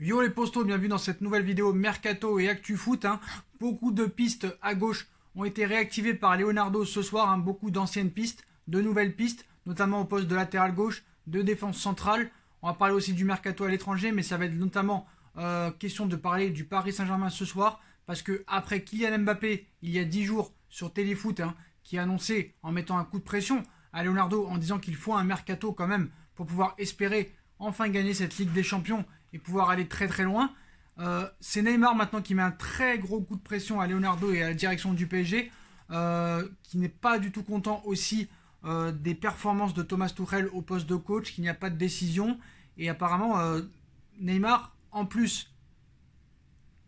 Yo les postos, bienvenue dans cette nouvelle vidéo Mercato et Actu Foot. Hein. Beaucoup de pistes à gauche ont été réactivées par Leonardo ce soir. Hein. Beaucoup d'anciennes pistes, de nouvelles pistes, notamment au poste de latéral gauche, de défense centrale. On va parler aussi du Mercato à l'étranger, mais ça va être notamment euh, question de parler du Paris Saint-Germain ce soir parce que après Kylian Mbappé, il y a 10 jours sur Téléfoot, hein, qui a annoncé, en mettant un coup de pression à Leonardo en disant qu'il faut un mercato quand même pour pouvoir espérer enfin gagner cette Ligue des Champions et pouvoir aller très très loin. Euh, c'est Neymar maintenant qui met un très gros coup de pression à Leonardo et à la direction du PSG, euh, qui n'est pas du tout content aussi euh, des performances de Thomas Tuchel au poste de coach, qu'il n'y a pas de décision. Et apparemment, Neymar, en plus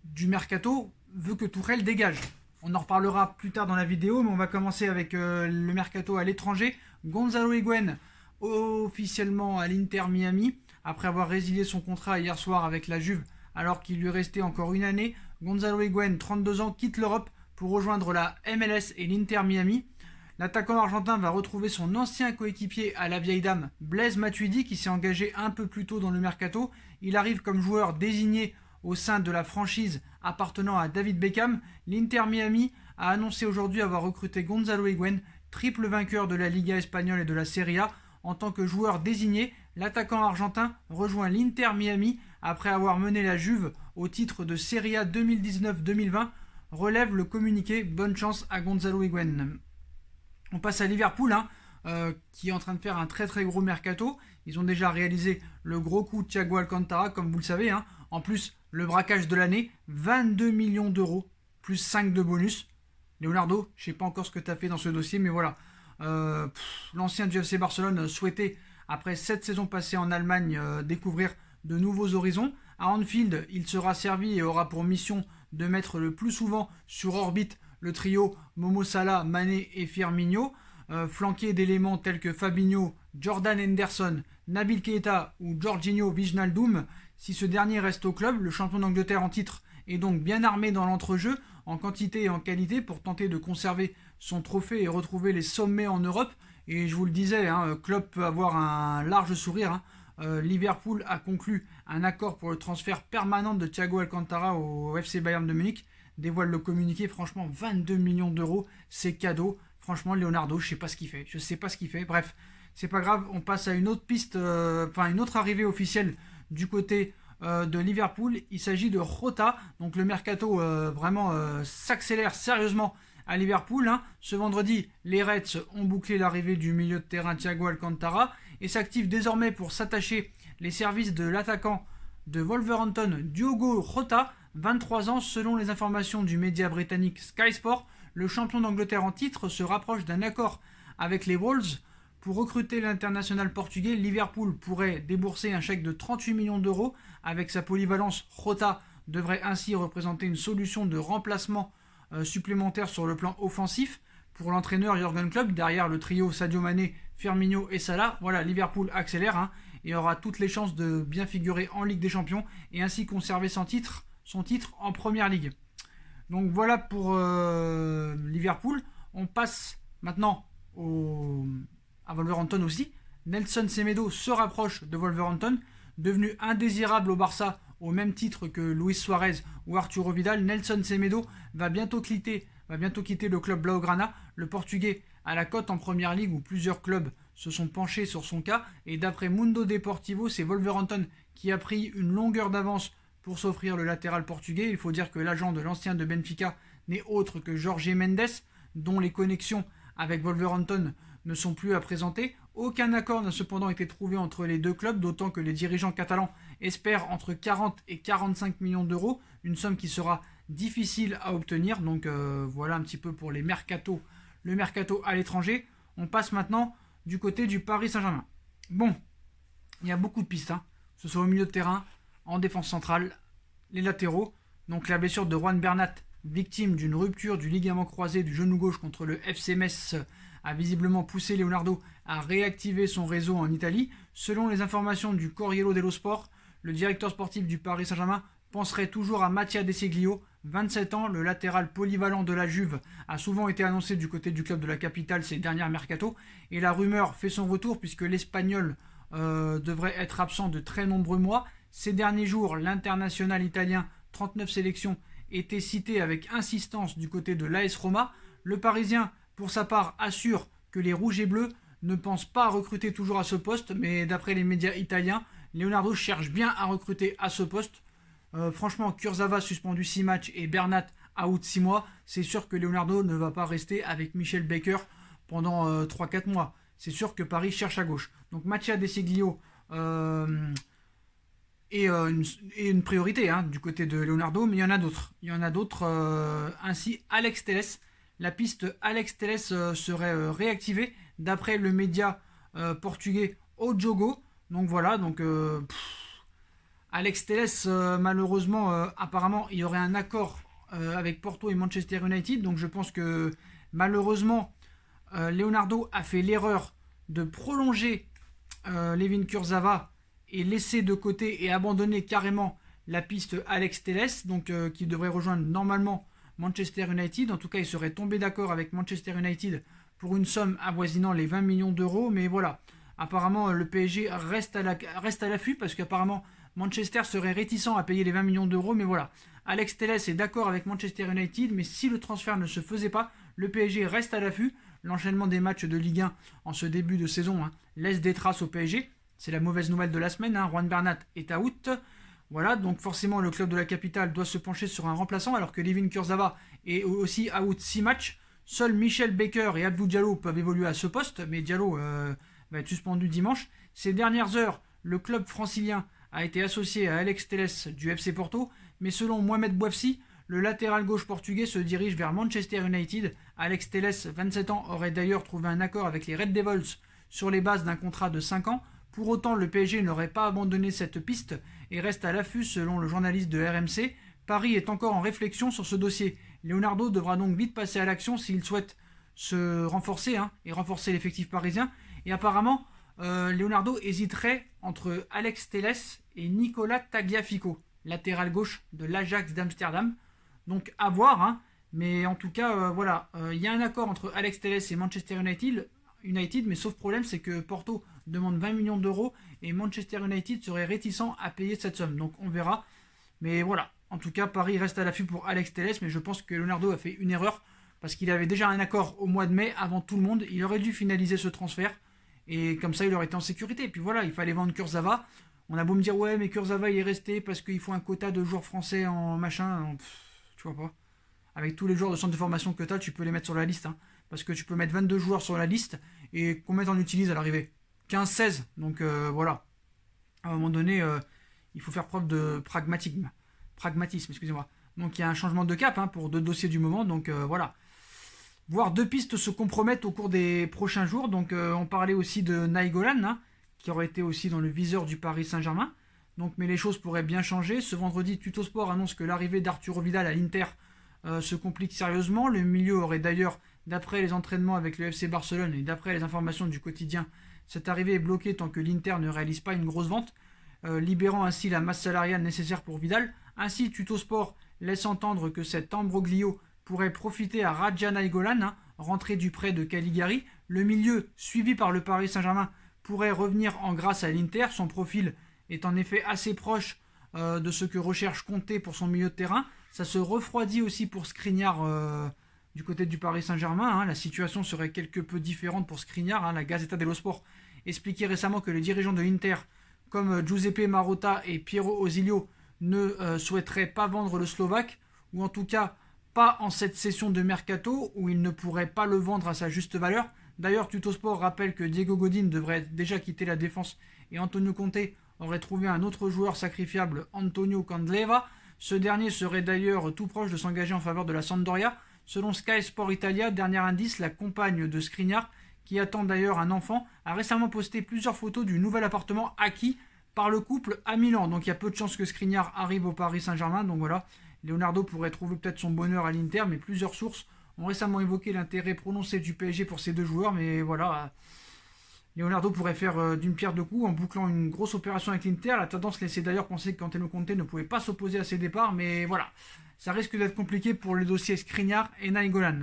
du mercato, veut que Tourelle dégage. On en reparlera plus tard dans la vidéo, mais on va commencer avec euh, le mercato à l'étranger. Gonzalo Higuain, officiellement à l'Inter Miami, après avoir résilié son contrat hier soir avec la Juve, alors qu'il lui restait encore une année. Gonzalo Higuain, 32 ans, quitte l'Europe pour rejoindre la MLS et l'Inter Miami. L'attaquant argentin va retrouver son ancien coéquipier à la vieille dame, Blaise Matuidi, qui s'est engagé un peu plus tôt dans le mercato. Il arrive comme joueur désigné au sein de la franchise appartenant à David Beckham, l'Inter Miami a annoncé aujourd'hui avoir recruté Gonzalo Higuain, triple vainqueur de la Liga espagnole et de la Serie A. En tant que joueur désigné, l'attaquant argentin rejoint l'Inter Miami après avoir mené la Juve au titre de Serie A 2019-2020, relève le communiqué Bonne chance à Gonzalo Higuain. On passe à Liverpool, hein, euh, qui est en train de faire un très très gros mercato. Ils ont déjà réalisé le gros coup de Thiago Alcantara, comme vous le savez. Hein. En plus, le braquage de l'année, 22 millions d'euros, plus 5 de bonus. Leonardo, je ne sais pas encore ce que tu as fait dans ce dossier, mais voilà. Euh, l'ancien du FC Barcelone souhaitait, après 7 saisons passées en Allemagne, euh, découvrir de nouveaux horizons. À Anfield, il sera servi et aura pour mission de mettre le plus souvent sur orbite le trio Momo Salah, Mané et Firmino, euh, flanqué d'éléments tels que Fabinho, Jordan Henderson, Nabil Keita ou Jorginho Wijnaldum, si ce dernier reste au club, le champion d'Angleterre en titre est donc bien armé dans l'entrejeu, en quantité et en qualité, pour tenter de conserver son trophée et retrouver les sommets en Europe. Et je vous le disais, hein, le club peut avoir un large sourire. Hein. Euh, Liverpool a conclu un accord pour le transfert permanent de Thiago Alcantara au FC Bayern de Munich. Dévoile le communiqué, franchement, 22 millions d'euros, c'est cadeau. Franchement, Leonardo, je sais pas ce qu'il fait. Je sais pas ce qu'il fait. Bref, c'est pas grave, on passe à une autre piste, euh, enfin une autre arrivée officielle du côté euh, de Liverpool. Il s'agit de Rota. Donc le mercato euh, vraiment euh, s'accélère sérieusement à Liverpool. Hein. Ce vendredi, les Reds ont bouclé l'arrivée du milieu de terrain Thiago Alcantara et s'activent désormais pour s'attacher les services de l'attaquant de Wolverhampton, Diogo Rota, 23 ans selon les informations du média britannique Sky Sport. Le champion d'Angleterre en titre se rapproche d'un accord avec les Wolves pour recruter l'international portugais, Liverpool pourrait débourser un chèque de 38 millions d'euros. Avec sa polyvalence, Rota devrait ainsi représenter une solution de remplacement euh, supplémentaire sur le plan offensif. Pour l'entraîneur Jürgen Klopp, derrière le trio Sadio Mané, Firmino et Salah, voilà, Liverpool accélère hein, et aura toutes les chances de bien figurer en Ligue des Champions et ainsi conserver son titre, son titre en Première Ligue. Donc voilà pour euh, Liverpool. On passe maintenant au, à Wolverhampton aussi. Nelson Semedo se rapproche de Wolverhampton, devenu indésirable au Barça au même titre que Luis Suarez ou Arturo Vidal. Nelson Semedo va bientôt quitter, va bientôt quitter le club Blaugrana. Le Portugais à la cote en première ligue où plusieurs clubs se sont penchés sur son cas. Et d'après Mundo Deportivo, c'est Wolverhampton qui a pris une longueur d'avance pour s'offrir le latéral portugais. Il faut dire que l'agent de l'ancien de Benfica n'est autre que Jorge Mendes, dont les connexions avec Wolverhampton ne sont plus à présenter. Aucun accord n'a cependant été trouvé entre les deux clubs, d'autant que les dirigeants catalans espèrent entre 40 et 45 millions d'euros, une somme qui sera difficile à obtenir. Donc euh, voilà un petit peu pour les mercato, le mercato à l'étranger. On passe maintenant du côté du Paris Saint-Germain. Bon, il y a beaucoup de pistes, hein. ce soit au milieu de terrain, en défense centrale, les latéraux. Donc la blessure de Juan Bernat, victime d'une rupture du ligament croisé du genou gauche contre le FC a visiblement poussé Leonardo à réactiver son réseau en Italie. Selon les informations du Corriere dello Sport, le directeur sportif du Paris Saint-Germain penserait toujours à Mattia De seglio 27 ans, le latéral polyvalent de la Juve a souvent été annoncé du côté du club de la capitale ces dernières mercato et la rumeur fait son retour puisque l'Espagnol euh, devrait être absent de très nombreux mois. Ces derniers jours, l'international italien, 39 sélections, était cité avec insistance du côté de l'AS Roma. Le Parisien pour sa part, assure que les Rouges et Bleus ne pensent pas à recruter toujours à ce poste, mais d'après les médias italiens, Leonardo cherche bien à recruter à ce poste. Euh, franchement, Kurzawa suspendu 6 matchs et Bernat out 6 mois, c'est sûr que Leonardo ne va pas rester avec Michel Baker pendant 3-4 euh, mois. C'est sûr que Paris cherche à gauche. Donc Mattia Desiglio euh, euh est, une, priorité hein, du côté de Leonardo, mais il y en a d'autres. Il y en a d'autres, ainsi Alex Telles, la piste Alex Teles euh, serait euh, réactivée d'après le média euh, portugais Ojogo. Donc voilà, donc Alex Teles malheureusement apparemment il y aurait un accord avec Porto et Manchester United. Donc je pense que malheureusement Leonardo a fait l'erreur de prolonger Levin Curzava et laisser de côté et abandonner carrément la piste Alex Teles, donc qui devrait rejoindre normalement Manchester United. En tout cas, il serait tombé d'accord avec Manchester United pour une somme avoisinant les 20 millions d'euros. Mais voilà, apparemment, le PSG reste à l'affût parce qu'apparemment, Manchester serait réticent à payer les 20 millions d'euros. Mais voilà, Alex Telles est d'accord avec Manchester United. Mais si le transfert ne se faisait pas, le PSG reste à l'affût. L'enchaînement des matchs de Ligue 1 en ce début de saison hein, laisse des traces au PSG. C'est la mauvaise nouvelle de la semaine. Hein. Juan Bernat est à août. Voilà, donc forcément, le club de la capitale doit se pencher sur un remplaçant, alors que Levin Kurzawa est aussi out 6 matchs. Seuls Michel Baker et Abdou Diallo peuvent évoluer à ce poste, mais Diallo euh, va être suspendu dimanche. Ces dernières heures, le club francilien a été associé à Alex Telles du FC Porto, mais selon Mohamed Bouafsi, le latéral gauche portugais se dirige vers Manchester United. Alex Telles, 27 ans, aurait d'ailleurs trouvé un accord avec les Red Devils sur les bases d'un contrat de 5 ans. Pour autant, le PSG n'aurait pas abandonné cette piste et reste à l'affût selon le journaliste de RMC. Paris est encore en réflexion sur ce dossier. Leonardo devra donc vite passer à l'action s'il souhaite se renforcer hein, et renforcer l'effectif parisien. Et apparemment, euh, Leonardo hésiterait entre Alex Telles et Nicolas Tagliafico, latéral gauche de l'Ajax d'Amsterdam. Donc à voir, hein. mais en tout cas, euh, voilà, euh, il y a un accord entre Alex Telles et Manchester United, mais sauf problème, c'est que Porto demande 20 millions d'euros et Manchester United serait réticent à payer cette somme. Donc on verra. Mais voilà. En tout cas, Paris reste à l'affût pour Alex Telles, mais je pense que Leonardo a fait une erreur parce qu'il avait déjà un accord au mois de mai avant tout le monde. Il aurait dû finaliser ce transfert et comme ça, il aurait été en sécurité. Et puis voilà, il fallait vendre Kurzawa. On a beau me dire, ouais, mais Kurzawa, il est resté parce qu'il faut un quota de joueurs français en machin. tu vois pas. Avec tous les joueurs de centre de formation que tu as, tu peux les mettre sur la liste. Hein, parce que tu peux mettre 22 joueurs sur la liste et combien t'en utilises à l'arrivée 15-16. Donc euh, voilà. À un moment donné, euh, il faut faire preuve de pragmatisme. Pragmatisme, excusez-moi. Donc il y a un changement de cap hein, pour deux dossiers du moment. Donc euh, voilà. Voir deux pistes se compromettent au cours des prochains jours. Donc on parlait aussi de Naïgolan, hein, qui aurait été aussi dans le viseur du Paris Saint-Germain. Donc, mais les choses pourraient bien changer. Ce vendredi, Tuto Sport annonce que l'arrivée d'Arthur Vidal à l'Inter se complique sérieusement. Le milieu aurait d'ailleurs, d'après les entraînements avec le FC Barcelone et d'après les informations du quotidien cette arrivée est bloquée tant que l'Inter ne réalise pas une grosse vente, euh, libérant ainsi la masse salariale nécessaire pour Vidal. Ainsi, Tuto Sport laisse entendre que cet ambroglio pourrait profiter à Radja Naigolan, hein, rentré du prêt de Caligari. Le milieu, suivi par le Paris Saint-Germain, pourrait revenir en grâce à l'Inter. Son profil est en effet assez proche euh, de ce que recherche Comté pour son milieu de terrain. Ça se refroidit aussi pour Skriniar. Euh, du côté du Paris Saint-Germain, hein, la situation serait quelque peu différente pour Skriniar. Hein, la Gazeta dello Sport expliquait récemment que les dirigeants de l'Inter, comme euh, Giuseppe Marotta et Piero Osilio, ne euh, souhaiteraient pas vendre le Slovaque, ou en tout cas pas en cette session de mercato, où ils ne pourraient pas le vendre à sa juste valeur. D'ailleurs, Tutosport rappelle que Diego Godin devrait déjà quitter la défense et Antonio Conte aurait trouvé un autre joueur sacrifiable, Antonio Candleva. Ce dernier serait d'ailleurs tout proche de s'engager en faveur de la Sampdoria, Selon Sky Sport Italia, dernier indice, la compagne de Skriniar, qui attend d'ailleurs un enfant, a récemment posté plusieurs photos du nouvel appartement acquis par le couple à Milan. Donc il y a peu de chances que Skriniar arrive au Paris Saint-Germain. Donc voilà, Leonardo pourrait trouver peut-être son bonheur à l'Inter, mais plusieurs sources ont récemment évoqué l'intérêt prononcé du PSG pour ces deux joueurs. Mais voilà, Leonardo pourrait faire euh, d'une pierre deux coups en bouclant une grosse opération avec l'Inter. La tendance laissait d'ailleurs penser qu'Antelo Conte ne pouvait pas s'opposer à ses départs, mais voilà. Ça risque d'être compliqué pour les dossiers Skriniar et Nainggolan.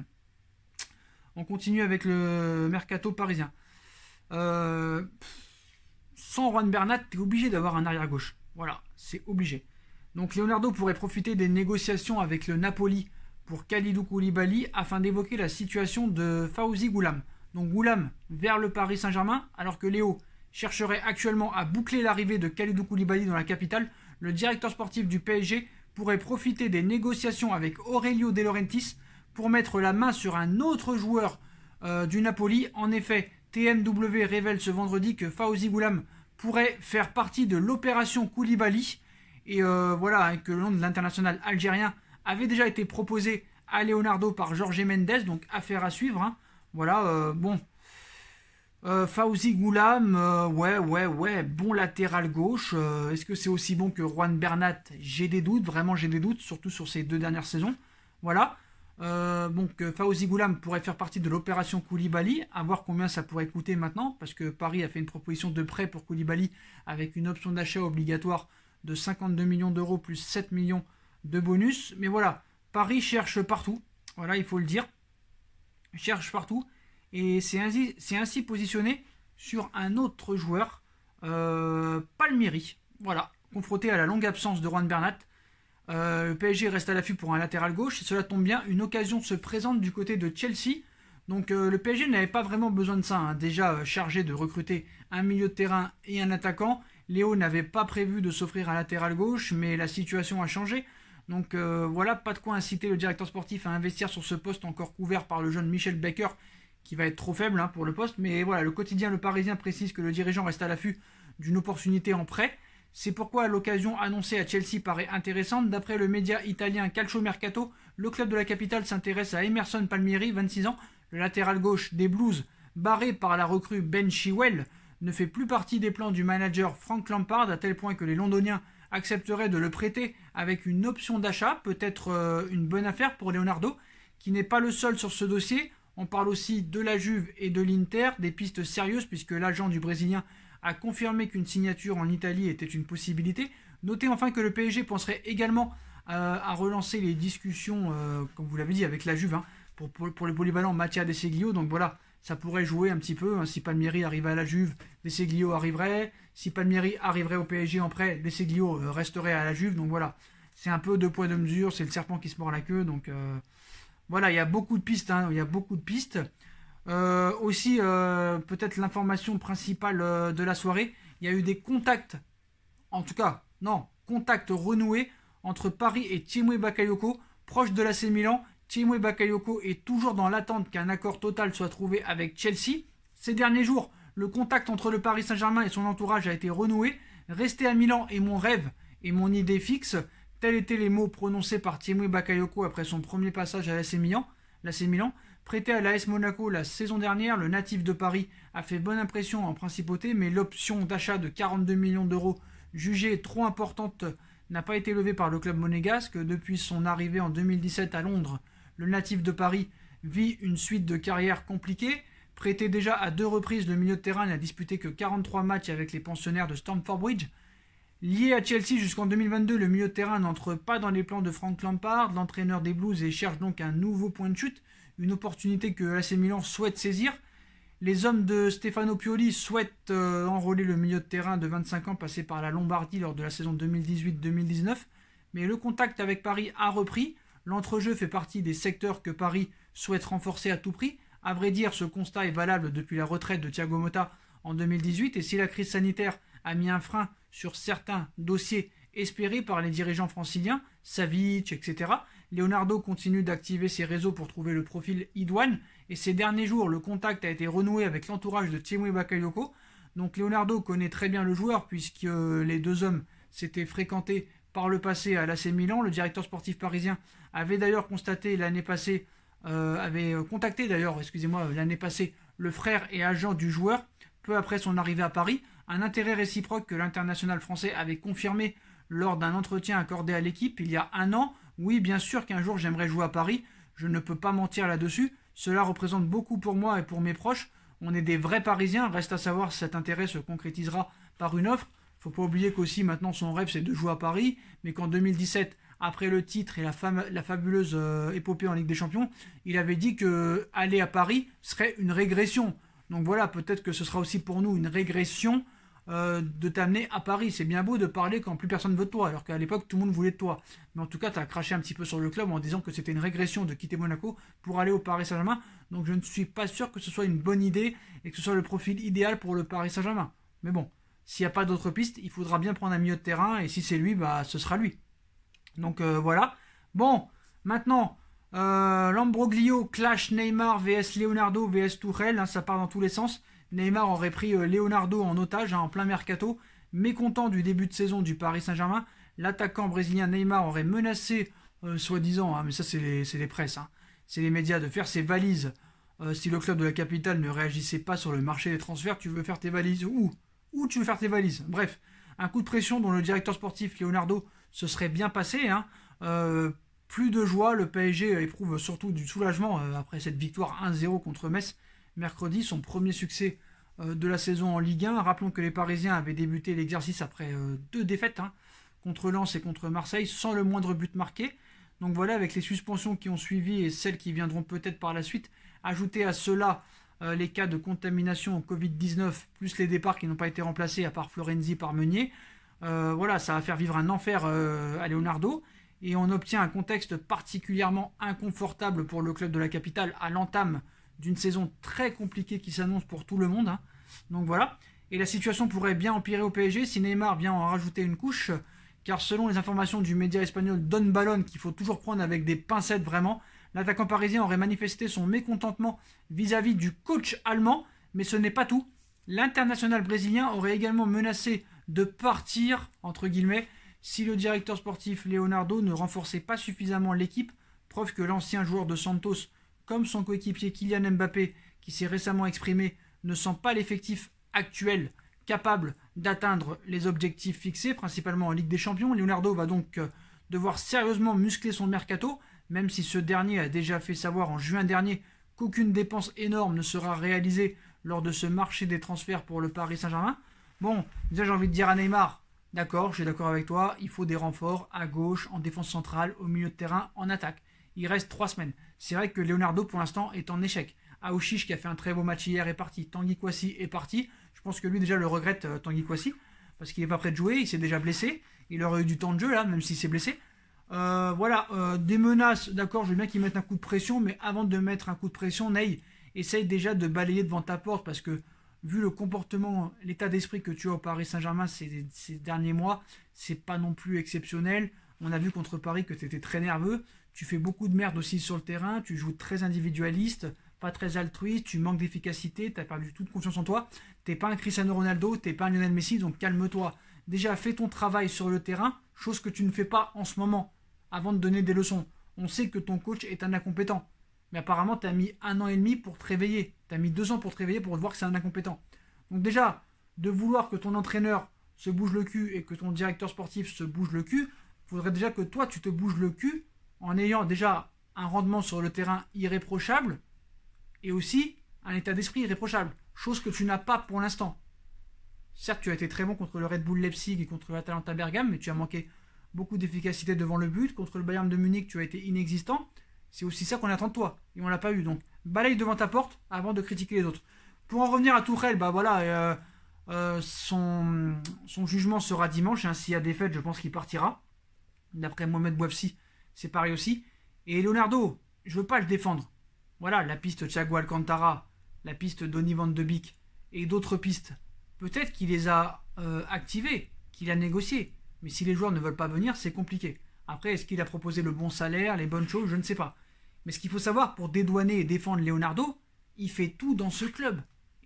On continue avec le mercato parisien. Euh, sans Juan Bernat, t'es obligé d'avoir un arrière-gauche. Voilà, c'est obligé. Donc Leonardo pourrait profiter des négociations avec le Napoli pour Kalidou Koulibaly afin d'évoquer la situation de Fauzi Goulam. Donc Goulam vers le Paris Saint-Germain, alors que Léo chercherait actuellement à boucler l'arrivée de Kalidou Koulibaly dans la capitale, le directeur sportif du PSG pourrait profiter des négociations avec Aurelio De Laurentiis pour mettre la main sur un autre joueur euh, du Napoli. En effet, TMW révèle ce vendredi que Faouzi Goulam pourrait faire partie de l'opération Koulibaly. Et euh, voilà, hein, que le nom de l'international algérien avait déjà été proposé à Leonardo par Jorge Mendes, donc affaire à suivre. Hein. Voilà, euh, bon, Faouzi euh, Fauzi Goulam, euh, ouais, ouais, ouais, bon latéral gauche. Euh, est-ce que c'est aussi bon que Juan Bernat J'ai des doutes, vraiment j'ai des doutes, surtout sur ces deux dernières saisons. Voilà. donc Fauzi Goulam pourrait faire partie de l'opération Koulibaly, à voir combien ça pourrait coûter maintenant, parce que Paris a fait une proposition de prêt pour Koulibaly avec une option d'achat obligatoire de 52 millions d'euros plus 7 millions de bonus. Mais voilà, Paris cherche partout, voilà, il faut le dire. Cherche partout et c'est ainsi, positionné sur un autre joueur, euh, Palmieri. Voilà, confronté à la longue absence de Juan Bernat. Euh, le PSG reste à l'affût pour un latéral gauche. Et cela tombe bien, une occasion se présente du côté de Chelsea. Donc euh, le PSG n'avait pas vraiment besoin de ça. Hein. Déjà chargé de recruter un milieu de terrain et un attaquant, Léo n'avait pas prévu de s'offrir un latéral gauche, mais la situation a changé. Donc voilà, pas de quoi inciter le directeur sportif à investir sur ce poste encore couvert par le jeune Michel Becker qui va être trop faible hein, pour le poste. Mais voilà, le quotidien Le Parisien précise que le dirigeant reste à l'affût d'une opportunité en prêt. C'est pourquoi l'occasion annoncée à Chelsea paraît intéressante. D'après le média italien Calcio Mercato, le club de la capitale s'intéresse à Emerson Palmieri, 26 ans, le latéral gauche des Blues, barré par la recrue Ben Chiwell, ne fait plus partie des plans du manager Frank Lampard, à tel point que les Londoniens accepteraient de le prêter avec une option d'achat, peut-être euh, une bonne affaire pour Leonardo, qui n'est pas le seul sur ce dossier. On parle aussi de la Juve et de l'Inter, des pistes sérieuses puisque l'agent du Brésilien a confirmé qu'une signature en Italie était une possibilité. Notez enfin que le PSG penserait également euh, à, relancer les discussions, euh, comme vous l'avez dit, avec la Juve hein, pour, pour, le polyvalent Mathias Desseglio. Donc voilà, ça pourrait jouer un petit peu. Hein, si Palmieri arrivait à la Juve, Desseglio arriverait. Si Palmieri arriverait au PSG en prêt, Seglio euh, resterait à la Juve. Donc voilà, c'est un peu deux poids deux mesures. C'est le serpent qui se mord la queue. Donc voilà, il y a beaucoup de pistes. Hein, il y a beaucoup de pistes. Euh, aussi, euh, peut-être l'information principale euh, de la soirée, il y a eu des contacts, en tout cas, non, contacts renoués entre Paris et Timwe Bakayoko, proche de l'AC Milan. Timwe Bakayoko est toujours dans l'attente qu'un accord total soit trouvé avec Chelsea. Ces derniers jours, le contact entre le Paris Saint-Germain et son entourage a été renoué. Rester à Milan est mon rêve et mon idée fixe. Tels étaient les mots prononcés par Timoué Bakayoko après son premier passage à l'AC Milan. prêté à l'AS Monaco la saison dernière, le natif de Paris a fait bonne impression en principauté, mais l'option d'achat de 42 millions d'euros, jugée trop importante, n'a pas été levée par le club monégasque. Depuis son arrivée en 2017 à Londres, le natif de Paris vit une suite de carrières compliquées. Prêté déjà à deux reprises, le milieu de terrain n'a disputé que 43 matchs avec les pensionnaires de Stamford Bridge. Lié à Chelsea jusqu'en 2022, le milieu de terrain n'entre pas dans les plans de Frank Lampard, l'entraîneur des Blues, et cherche donc un nouveau point de chute, une opportunité que l'AC Milan souhaite saisir. Les hommes de Stefano Pioli souhaitent euh, enrôler le milieu de terrain de 25 ans passé par la Lombardie lors de la saison 2018-2019, mais le contact avec Paris a repris. L'entrejeu fait partie des secteurs que Paris souhaite renforcer à tout prix. À vrai dire, ce constat est valable depuis la retraite de Thiago Motta en 2018, et si la crise sanitaire a mis un frein sur certains dossiers espérés par les dirigeants franciliens, Savic, etc., Leonardo continue d'activer ses réseaux pour trouver le profil idoine, et ces derniers jours, le contact a été renoué avec l'entourage de Timwe Bakayoko. Donc Leonardo connaît très bien le joueur, puisque euh, les deux hommes s'étaient fréquentés par le passé à l'AC Milan. Le directeur sportif parisien avait d'ailleurs constaté l'année passée, euh, avait euh, contacté d'ailleurs, excusez-moi, l'année passée, le frère et agent du joueur, peu après son arrivée à Paris, un intérêt réciproque que l'international français avait confirmé lors d'un entretien accordé à l'équipe il y a un an. Oui, bien sûr qu'un jour j'aimerais jouer à Paris, je ne peux pas mentir là-dessus, cela représente beaucoup pour moi et pour mes proches. On est des vrais Parisiens, reste à savoir si cet intérêt se concrétisera par une offre. Faut pas oublier qu'aussi maintenant son rêve c'est de jouer à Paris, mais qu'en 2017, après le titre et la, fabuleuse euh, épopée en Ligue des Champions, il avait dit que euh, aller à Paris serait une régression. Donc voilà, peut-être que ce sera aussi pour nous une régression euh, de t'amener à Paris. C'est bien beau de parler quand plus personne veut toi, alors qu'à l'époque tout le monde voulait de toi. Mais en tout cas, tu as craché un petit peu sur le club en disant que c'était une régression de quitter Monaco pour aller au Paris Saint-Germain. Donc je ne suis pas sûr que ce soit une bonne idée et que ce soit le profil idéal pour le Paris Saint-Germain. Mais bon, s'il n'y a pas d'autre piste, il faudra bien prendre un milieu de terrain et si c'est lui, bah ce sera lui. Donc euh, voilà. Bon, maintenant, euh, Lambroglio clash Neymar vs Leonardo vs Tourelle, hein, ça part dans tous les sens. Neymar aurait pris euh, Leonardo en otage hein, en plein mercato. Mécontent du début de saison du Paris Saint-Germain, l'attaquant brésilien Neymar aurait menacé, euh, soi-disant, hein, mais ça c'est les, presses, hein. c'est les médias, de faire ses valises. Euh, si le club de la capitale ne réagissait pas sur le marché des transferts, tu veux faire tes valises où Où tu veux faire tes valises Bref, un coup de pression dont le directeur sportif Leonardo se serait bien passé. plus de joie, le PSG éprouve surtout du soulagement après cette victoire 1-0 contre Metz mercredi son premier succès euh, de la saison en Ligue 1. Rappelons que les Parisiens avaient débuté l'exercice après euh, deux défaites hein, contre Lens et contre Marseille sans le moindre but marqué. Donc voilà, avec les suspensions qui ont suivi et celles qui viendront peut-être par la suite, ajouter à cela euh, les cas de contamination au Covid-19, plus les départs qui n'ont pas été remplacés à part Florenzi par Meunier, voilà, ça va faire vivre un enfer à Leonardo. Et on obtient un contexte particulièrement inconfortable pour le club de la capitale à l'entame d'une saison très compliquée qui s'annonce pour tout le monde. Hein. Donc voilà. Et la situation pourrait bien empirer au PSG si Neymar vient en rajouter une couche, car selon les informations du média espagnol Don Ballon, qu'il faut toujours prendre avec des pincettes vraiment, l'attaquant parisien aurait manifesté son mécontentement vis-à-vis -vis du coach allemand, mais ce n'est pas tout. L'international brésilien aurait également menacé de partir, entre guillemets, si le directeur sportif Leonardo ne renforçait pas suffisamment l'équipe, preuve que l'ancien joueur de Santos comme son coéquipier Kylian Mbappé, qui s'est récemment exprimé, ne sent pas l'effectif actuel capable d'atteindre les objectifs fixés, principalement en Ligue des Champions. Leonardo va donc euh, devoir sérieusement muscler son mercato, même si ce dernier a déjà fait savoir en juin dernier qu'aucune dépense énorme ne sera réalisée lors de ce marché des transferts pour le Paris Saint-Germain. Bon, déjà j'ai envie de dire à Neymar, d'accord, je suis d'accord avec toi, il faut des renforts à gauche, en défense centrale, au milieu de terrain, en attaque. Il reste trois semaines. C'est vrai que Leonardo, pour l'instant, est en échec. Aouchiche, qui a fait un très beau match hier, est parti. Tanguy Kwasi est parti. Je pense que lui, déjà, le regrette, euh, Tanguy Kwasi, parce qu'il n'est pas prêt de jouer. Il s'est déjà blessé. Il aurait eu du temps de jeu, là, même s'il s'est blessé. Euh, voilà, euh, des menaces, d'accord, je veux bien qu'il mette un coup de pression, mais avant de mettre un coup de pression, Ney, essaye déjà de balayer devant ta porte, parce que vu le comportement, l'état d'esprit que tu as au Paris Saint-Germain ces, ces, derniers mois, c'est pas non plus exceptionnel. On a vu contre Paris que tu étais très nerveux. Tu fais beaucoup de merde aussi sur le terrain, tu joues très individualiste, pas très altruiste, tu manques d'efficacité, tu as perdu toute confiance en toi. T'es pas un Cristiano Ronaldo, n'es pas un Lionel Messi, donc calme-toi. Déjà, fais ton travail sur le terrain, chose que tu ne fais pas en ce moment, avant de donner des leçons. On sait que ton coach est un incompétent. Mais apparemment, tu as mis un an et demi pour te réveiller. Tu as mis deux ans pour te réveiller pour voir que c'est un incompétent. Donc déjà, de vouloir que ton entraîneur se bouge le cul et que ton directeur sportif se bouge le cul, faudrait déjà que toi, tu te bouges le cul en ayant déjà un rendement sur le terrain irréprochable et aussi un état d'esprit irréprochable, chose que tu n'as pas pour l'instant. Certes, tu as été très bon contre le Red Bull Leipzig et contre l'Atalanta Bergame, mais tu as manqué beaucoup d'efficacité devant le but. Contre le Bayern de Munich, tu as été inexistant. C'est aussi ça qu'on attend de toi, et on l'a pas eu. Donc, balaye devant ta porte avant de critiquer les autres. Pour en revenir à Tourelle, bah voilà, euh, euh, son, jugement sera dimanche. Hein. S'il y a défaite, je pense qu'il partira. D'après Mohamed Bouafsi, c'est pareil aussi. Et Leonardo, je veux pas le défendre. Voilà, la piste Chagual Alcantara, la piste Donny Van de Beek et d'autres pistes. Peut-être qu'il les a euh, activées, qu'il a négociées. Mais si les joueurs ne veulent pas venir, c'est compliqué. Après, est-ce qu'il a proposé le bon salaire, les bonnes choses Je ne sais pas. Mais ce qu'il faut savoir pour dédouaner et défendre Leonardo, il fait tout dans ce club.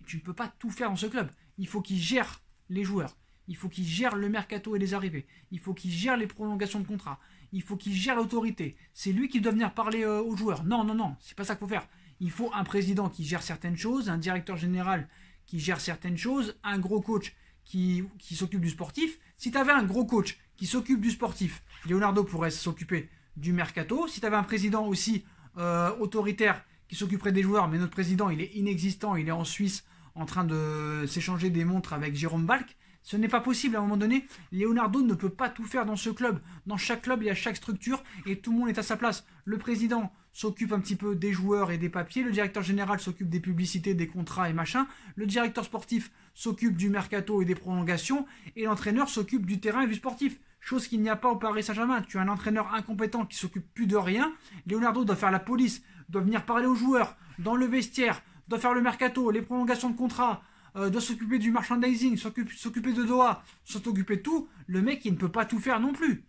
tu ne peux pas tout faire dans ce club. Il faut qu'il gère les joueurs. Il faut qu'il gère le mercato et les arrivées. Il faut qu'il gère les prolongations de contrat il faut qu'il gère l'autorité. C'est lui qui doit venir parler euh, aux joueurs. Non, non, non, c'est pas ça qu'il faut faire. Il faut un président qui gère certaines choses, un directeur général qui gère certaines choses, un gros coach qui, s'occupe du sportif. Si tu avais un gros coach qui s'occupe du sportif, Leonardo pourrait s'occuper du mercato. Si tu avais un président aussi euh, autoritaire qui s'occuperait des joueurs, mais notre président il est inexistant, il est en Suisse en train de s'échanger des montres avec Jérôme Balk, ce n'est pas possible à un moment donné. Leonardo ne peut pas tout faire dans ce club. Dans chaque club, il y a chaque structure et tout le monde est à sa place. Le président s'occupe un petit peu des joueurs et des papiers. Le directeur général s'occupe des publicités, des contrats et machin. Le directeur sportif s'occupe du mercato et des prolongations. Et l'entraîneur s'occupe du terrain et du sportif. Chose qu'il n'y a pas au Paris Saint-Germain. Tu as un entraîneur incompétent qui s'occupe plus de rien. Leonardo doit faire la police, doit venir parler aux joueurs, dans le vestiaire, doit faire le mercato, les prolongations de contrats. Euh, doit s'occuper du merchandising, s'occuper de Doha, s'occuper de tout, le mec il ne peut pas tout faire non plus.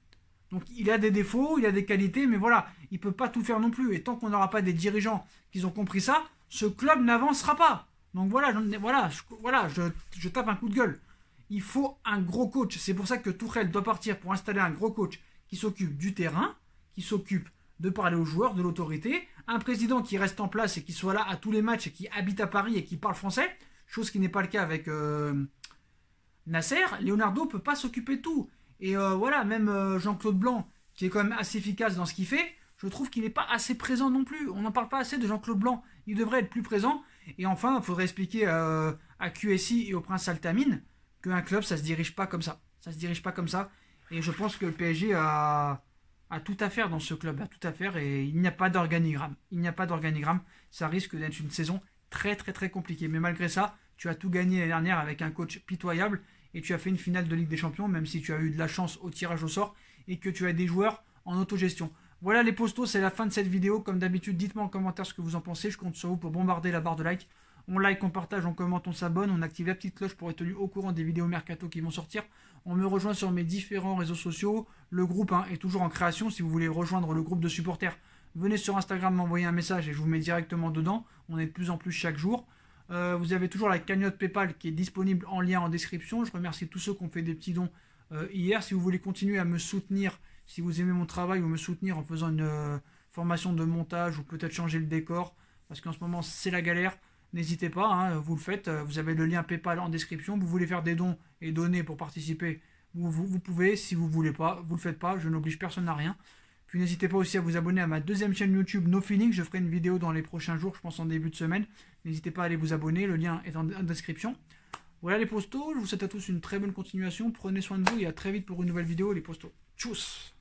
Donc il a des défauts, il a des qualités, mais voilà, il ne peut pas tout faire non plus. Et tant qu'on n'aura pas des dirigeants qui ont compris ça, ce club n'avancera pas. Donc voilà, voilà, je, voilà, je, je, tape un coup de gueule. Il faut un gros coach. C'est pour ça que Tourelle doit partir pour installer un gros coach qui s'occupe du terrain, qui s'occupe de parler aux joueurs, de l'autorité, un président qui reste en place et qui soit là à tous les matchs et qui habite à Paris et qui parle français chose qui n'est pas le cas avec euh, Nasser, Leonardo peut pas s'occuper de tout. Et euh, voilà, même euh, Jean-Claude Blanc, qui est quand même assez efficace dans ce qu'il fait, je trouve qu'il n'est pas assez présent non plus. On n'en parle pas assez de Jean-Claude Blanc. Il devrait être plus présent. Et enfin, il faudrait expliquer à, à QSI et au Prince Altamine qu'un club, ça se dirige pas comme ça. Ça se dirige pas comme ça. Et je pense que le PSG a, a tout à faire dans ce club, a tout à faire. Et il n'y a pas d'organigramme. Il n'y a pas d'organigramme. Ça risque d'être une saison très très très compliqué. Mais malgré ça, tu as tout gagné l'année dernière avec un coach pitoyable et tu as fait une finale de Ligue des Champions, même si tu as eu de la chance au tirage au sort et que tu as des joueurs en autogestion. Voilà les postos, c'est la fin de cette vidéo. Comme d'habitude, dites-moi en commentaire ce que vous en pensez. Je compte sur vous pour bombarder la barre de like. On like, on partage, on commente, on s'abonne, on active la petite cloche pour être tenu au courant des vidéos mercato qui vont sortir. On me rejoint sur mes différents réseaux sociaux. Le groupe est toujours en création si vous voulez rejoindre le groupe de supporters venez sur Instagram m'envoyer un message et je vous mets directement dedans. On est de plus en plus chaque jour. Euh, vous avez toujours la cagnotte PayPal qui est disponible en lien en description. Je remercie tous ceux qui ont fait des petits dons euh, hier. Si vous voulez continuer à me soutenir, si vous aimez mon travail ou me soutenir en faisant une euh, formation de montage ou peut-être changer le décor, parce qu'en ce moment c'est la galère, n'hésitez pas, hein, vous le faites. Vous avez le lien PayPal en description. Vous voulez faire des dons et donner pour participer, vous, pouvez. Si vous ne voulez pas, vous le faites pas. Je n'oblige personne à rien. Puis n'hésitez pas aussi à vous abonner à ma deuxième chaîne YouTube No Feeling. Je ferai une vidéo dans les prochains jours, je pense en début de semaine. N'hésitez pas à aller vous abonner, le lien est en description. Voilà les postos, je vous souhaite à tous une très bonne continuation. Prenez soin de vous et à très vite pour une nouvelle vidéo les postos. Tchuss